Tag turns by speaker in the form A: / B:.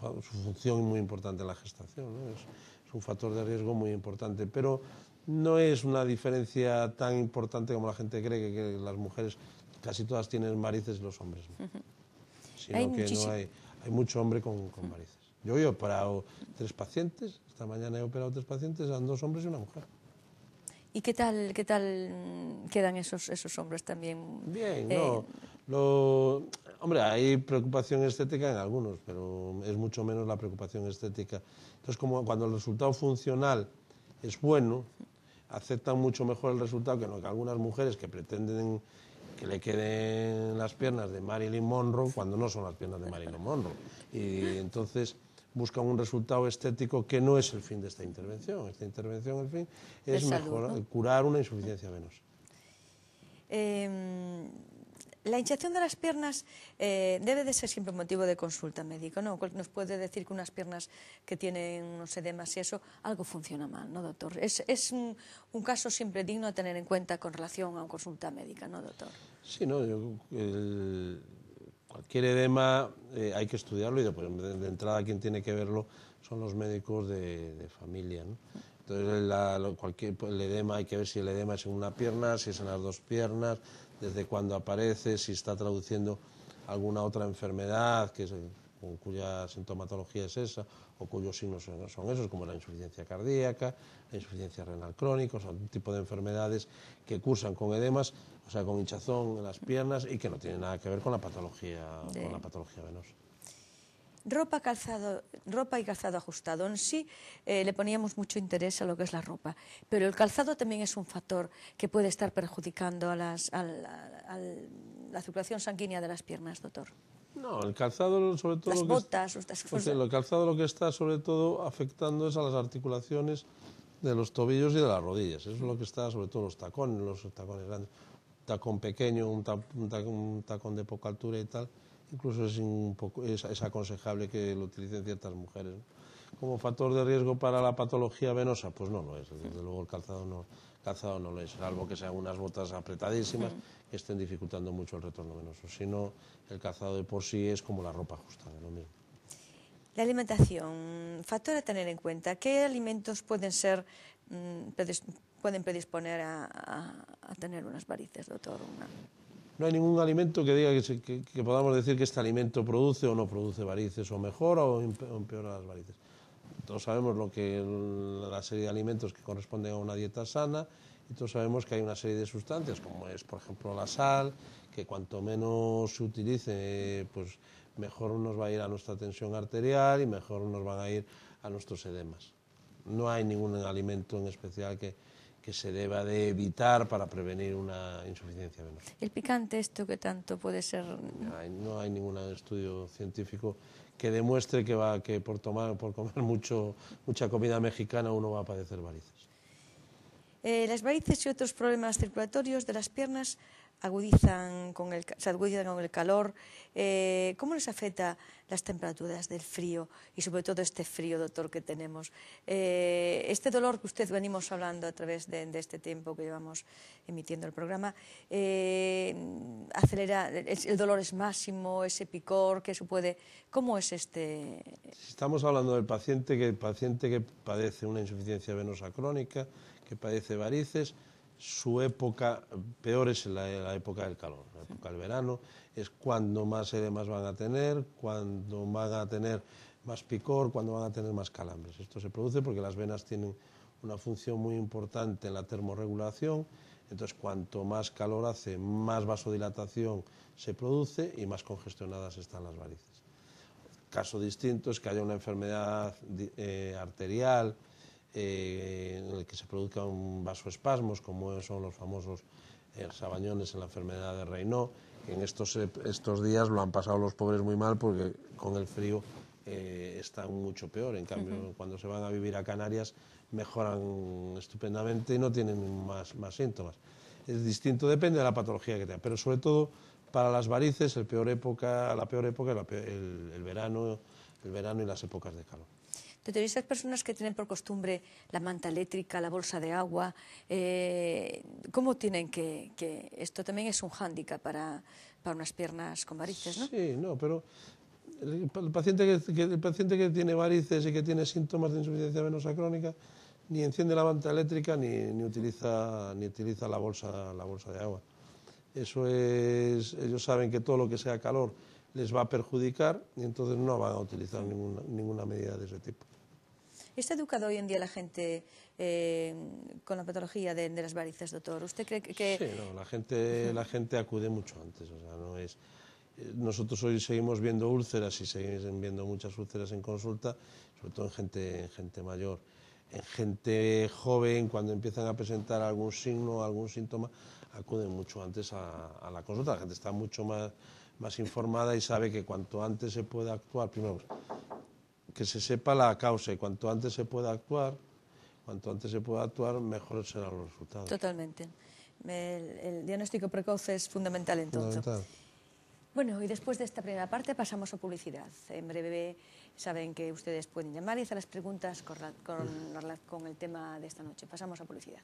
A: su función muy importante en la gestación, es, un factor de riesgo muy importante, pero no es una diferencia tan importante como la gente cree que, las mujeres casi todas tienen varices y los hombres no. Sino hay que no hay, hay mucho hombre con, marices. varices. Yo he operado tres pacientes, esta mañana he operado tres pacientes, eran dos hombres y una mujer.
B: ¿Y qué tal, qué tal quedan esos, esos hombres también? Bien, eh, no.
A: Lo, hombre, hay preocupación estética en algunos, pero es mucho menos la preocupación estética. Entonces, como cuando el resultado funcional es bueno, aceptan mucho mejor el resultado que, no, que algunas mujeres que pretenden que le queden las piernas de Marilyn Monroe cuando no son las piernas de Marilyn Monroe. Y entonces buscan un resultado estético que no es el fin de esta intervención. Esta intervención, el fin, es curar una insuficiencia venosa.
B: Em, la inyección de las piernas eh, debe de ser siempre motivo de consulta médica, ¿no? Nos puede decir que unas piernas que tienen unos edemas y eso, algo funciona mal, ¿no, doctor? Es, un, caso siempre digno de tener en cuenta con relación a una consulta médica, ¿no, doctor?
A: Sí, no, cualquier edema eh, hay que estudiarlo y de, de, entrada quien tiene que verlo son los médicos de, familia, ¿no? Entonces, cualquier, edema, hay que ver si el edema es en una pierna, si es en las dos piernas, desde cuándo aparece, si está traduciendo alguna otra enfermedad que cuya sintomatología es esa o cuyos signos son, esos, como la insuficiencia cardíaca, la insuficiencia renal crónica, o sea, un tipo de enfermedades que cursan con edemas, o sea, con hinchazón en las piernas y que no tienen nada que ver con la patología, con la patología venosa.
B: Ropa, y calzado ajustado. En sí eh, le poníamos mucho interés a lo que es la ropa, pero el calzado también es un factor que puede estar perjudicando a, la, circulación sanguínea de las piernas, doctor.
A: No, el calzado sobre todo... Las botas, que pues, el calzado lo que está sobre todo afectando es a las articulaciones de los tobillos y de las rodillas. Eso es lo que está sobre todo en los tacones, los tacones grandes. Un tacón pequeño, un, un tacón de poca altura y tal incluso es, aconsejable que lo utilicen ciertas mujeres. ¿Como factor de riesgo para la patología venosa? Pues no lo es, desde luego el calzado no, calzado no lo es, salvo que sean unas botas apretadísimas que estén dificultando mucho el retorno venoso. Si no, el calzado de por sí es como la ropa ajustada, lo mismo.
B: La alimentación, factor a tener en cuenta. ¿Qué alimentos pueden mm, predisponer a, tener unas varices, doctor?
A: No hay ningún alimento que diga que, podamos decir que este alimento produce o no produce varices, o mejora o empeora las varices. Todos sabemos lo que la serie de alimentos que corresponden a una dieta sana y todos sabemos que hay una serie de sustancias, como es, por ejemplo, la sal, que cuanto menos se utilice, pues mejor nos va a ir a nuestra tensión arterial y mejor nos van a ir a nuestros edemas. No hay ningún alimento en especial que, que se deba de evitar para prevenir una insuficiencia venosa. ¿El
B: picante esto que tanto puede ser...? No
A: hay, ningún estudio científico que demuestre que, va, que por, tomar, por comer mucho, mucha comida mexicana uno va a padecer varices.
B: Eh, las varices y otros problemas circulatorios de las piernas agudizan con el, se agudizan con el calor. Eh, ¿Cómo les afecta las temperaturas del frío y sobre todo este frío, doctor, que tenemos? Eh, este dolor que usted venimos hablando a través de, este tiempo que llevamos emitiendo el programa, eh, acelera, el, dolor es máximo, ese picor que se puede... ¿Cómo es este...?
A: Estamos hablando del paciente que, paciente que padece una insuficiencia venosa crónica, que padece varices su época peor es la, época del calor, la época del verano, es cuando más edemas van a tener, cuando van a tener más picor, cuando van a tener más calambres. Esto se produce porque las venas tienen una función muy importante en la termorregulación, entonces cuanto más calor hace, más vasodilatación se produce y más congestionadas están las varices. Caso distinto es que haya una enfermedad eh, arterial, eh, en el que se produzcan vasoespasmos, como son los famosos eh, sabañones en la enfermedad de Raynaud, en eh, estos, días lo han pasado los pobres muy mal porque con el frío están mucho peor. En cambio, cuando se van a vivir a Canarias mejoran estupendamente y no tienen más, síntomas. Es distinto, depende de la patología que tenga, pero sobre todo para las varices la peor época es el, verano, el verano y las épocas de calor.
B: Entonces, esas personas que tienen por costumbre la manta eléctrica, la bolsa de agua, eh, ¿cómo tienen que, Esto también es un hándicap para, para unas piernas con varices, ¿no? Sí,
A: no, pero el, paciente que, que, el paciente que tiene varices y que tiene síntomas de insuficiencia venosa crónica ni enciende la manta eléctrica ni, ni, utiliza, ni utiliza la bolsa, la bolsa de agua. Eso es, ellos saben que todo lo que sea calor les va a perjudicar y entonces no van a utilizar ninguna, medida de ese tipo.
B: ¿Está educado hoy en día la gente eh, con la patología de, las varices, doctor? ¿Usted cree que...?
A: Sí, la gente, acude mucho antes, eh, Nosotros hoy seguimos viendo úlceras y seguimos viendo muchas úlceras en consulta, sobre todo en gente, en gente mayor. En gente joven, cuando empiezan a presentar algún signo, algún síntoma, acuden mucho antes a, la consulta. La gente está mucho más, informada y sabe que cuanto antes se pueda actuar, primero, que se sepa la causa y cuanto antes se pueda actuar, cuanto antes se pueda actuar, mejor serán los resultados.
B: Totalmente. El, diagnóstico precoz es fundamental entonces. Bueno, y después de esta primera parte pasamos a publicidad. En breve saben que ustedes pueden llamar y hacer las preguntas con el tema de esta noche. Pasamos a publicidad.